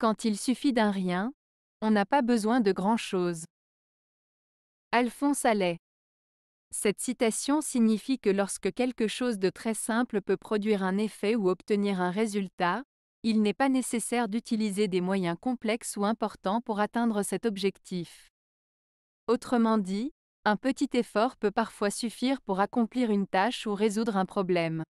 Quand il suffit d'un rien, on n'a pas besoin de grand-chose. Alphonse Allais. Cette citation signifie que lorsque quelque chose de très simple peut produire un effet ou obtenir un résultat, il n'est pas nécessaire d'utiliser des moyens complexes ou importants pour atteindre cet objectif. Autrement dit, un petit effort peut parfois suffire pour accomplir une tâche ou résoudre un problème.